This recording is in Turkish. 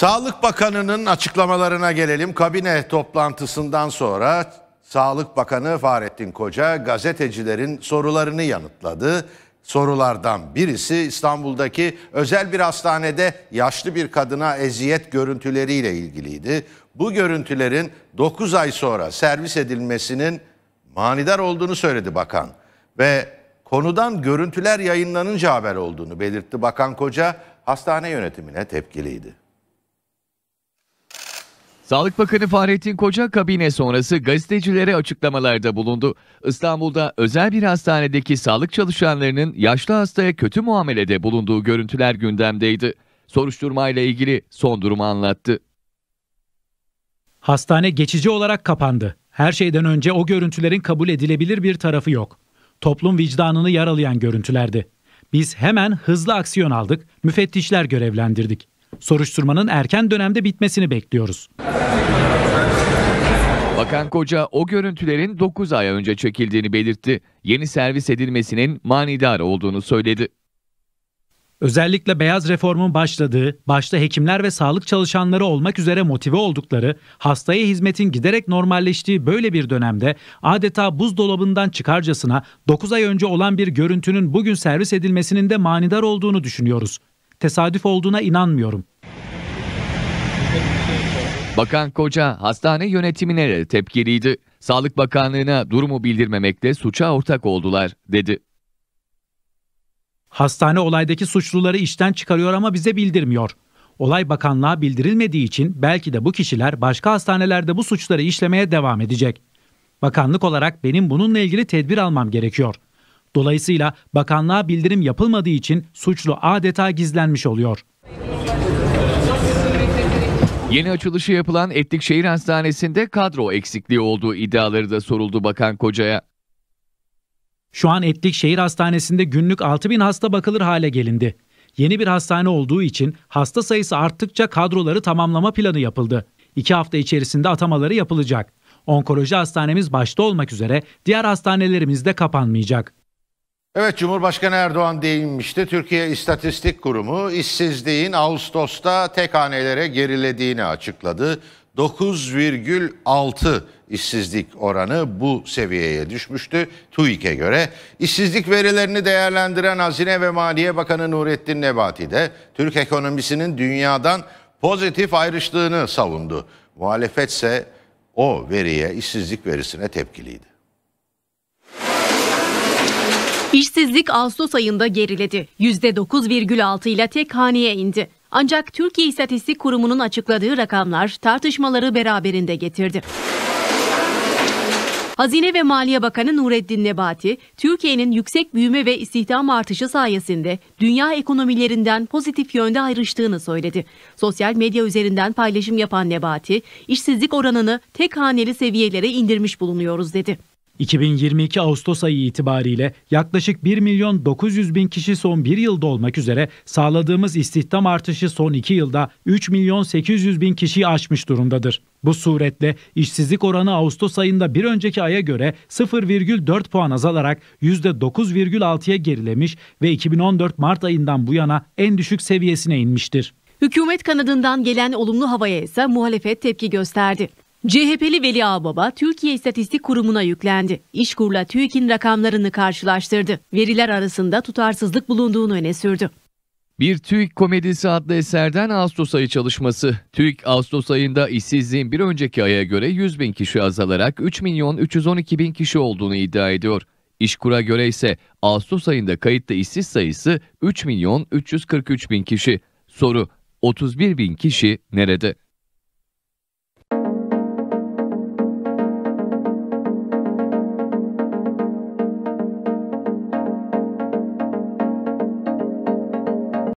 Sağlık Bakanı'nın açıklamalarına gelelim. Kabine toplantısından sonra Sağlık Bakanı Fahrettin Koca gazetecilerin sorularını yanıtladı. Sorulardan birisi İstanbul'daki özel bir hastanede yaşlı bir kadına eziyet görüntüleriyle ilgiliydi. Bu görüntülerin 9 ay sonra servis edilmesinin manidar olduğunu söyledi bakan ve konudan görüntüler yayınlanınca haber olduğunu belirtti. Bakan Koca hastane yönetimine tepkiliydi. Sağlık Bakanı Fahrettin Koca kabine sonrası gazetecilere açıklamalarda bulundu. İstanbul'da özel bir hastanedeki sağlık çalışanlarının yaşlı hastaya kötü muamelede bulunduğu görüntüler gündemdeydi. Soruşturma ile ilgili son durumu anlattı. Hastane geçici olarak kapandı. Her şeyden önce o görüntülerin kabul edilebilir bir tarafı yok. Toplum vicdanını yaralayan görüntülerdi. Biz hemen hızlı aksiyon aldık, müfettişler görevlendirdik. Soruşturmanın erken dönemde bitmesini bekliyoruz. Bakan Koca o görüntülerin 9 ay önce çekildiğini belirtti. Yeni servis edilmesinin manidar olduğunu söyledi. Özellikle beyaz reformun başladığı, başta hekimler ve sağlık çalışanları olmak üzere motive oldukları, hastaya hizmetin giderek normalleştiği böyle bir dönemde adeta buzdolabından çıkarcasına 9 ay önce olan bir görüntünün bugün servis edilmesinin de manidar olduğunu düşünüyoruz tesadüf olduğuna inanmıyorum. Bakan Koca hastane yönetimine de tepkiliydi. Sağlık Bakanlığı'na durumu bildirmemekte suça ortak oldular dedi. Hastane olaydaki suçluları işten çıkarıyor ama bize bildirmiyor. Olay bakanlığa bildirilmediği için belki de bu kişiler başka hastanelerde bu suçları işlemeye devam edecek. Bakanlık olarak benim bununla ilgili tedbir almam gerekiyor.'' Dolayısıyla bakanlığa bildirim yapılmadığı için suçlu adeta gizlenmiş oluyor. Yeni açılışı yapılan Etlik Şehir Hastanesi'nde kadro eksikliği olduğu iddiaları da soruldu Bakan Koca'ya. Şu an Etlik Şehir Hastanesi'nde günlük 6 bin hasta bakılır hale gelindi. Yeni bir hastane olduğu için hasta sayısı arttıkça kadroları tamamlama planı yapıldı. İki hafta içerisinde atamaları yapılacak. Onkoloji hastanemiz başta olmak üzere diğer hastanelerimiz de kapanmayacak. Evet Cumhurbaşkanı Erdoğan değinmişti. Türkiye İstatistik Kurumu işsizliğin Ağustos'ta tek hanelere gerilediğini açıkladı. 9,6 işsizlik oranı bu seviyeye düşmüştü TÜİK'e göre. İşsizlik verilerini değerlendiren Hazine ve Maliye Bakanı Nurettin Nebati de Türk ekonomisinin dünyadan pozitif ayrıştığını savundu. Muhalefetse o veriye, işsizlik verisine tepkiliydi. İşsizlik Ağustos ayında geriledi. %9,6 ile tek haneye indi. Ancak Türkiye İstatistik Kurumu'nun açıkladığı rakamlar tartışmaları beraberinde getirdi. Hazine ve Maliye Bakanı Nureddin Nebati, Türkiye'nin yüksek büyüme ve istihdam artışı sayesinde dünya ekonomilerinden pozitif yönde ayrıştığını söyledi. Sosyal medya üzerinden paylaşım yapan Nebati, işsizlik oranını tek haneli seviyelere indirmiş bulunuyoruz dedi. 2022 Ağustos ayı itibariyle yaklaşık 1 milyon 900 bin kişi son bir yılda olmak üzere sağladığımız istihdam artışı son iki yılda 3 milyon 800 bin kişiyi aşmış durumdadır. Bu suretle işsizlik oranı Ağustos ayında bir önceki aya göre 0,4 puan azalarak %9,6'ya gerilemiş ve 2014 Mart ayından bu yana en düşük seviyesine inmiştir. Hükümet kanadından gelen olumlu havaya ise muhalefet tepki gösterdi. CHP'li Veli Ağbaba Türkiye İstatistik Kurumu'na yüklendi. İşkur'la TÜİK'in rakamlarını karşılaştırdı. Veriler arasında tutarsızlık bulunduğunu öne sürdü. Bir TÜİK Komedisi adlı eserden Ağustos ayı çalışması. TÜİK Ağustos ayında işsizliğin bir önceki aya göre 100 bin kişi azalarak 3 milyon 312 bin kişi olduğunu iddia ediyor. İşkur'a göre ise Ağustos ayında kayıtlı işsiz sayısı 3 milyon 343 bin kişi. Soru 31 bin kişi nerede?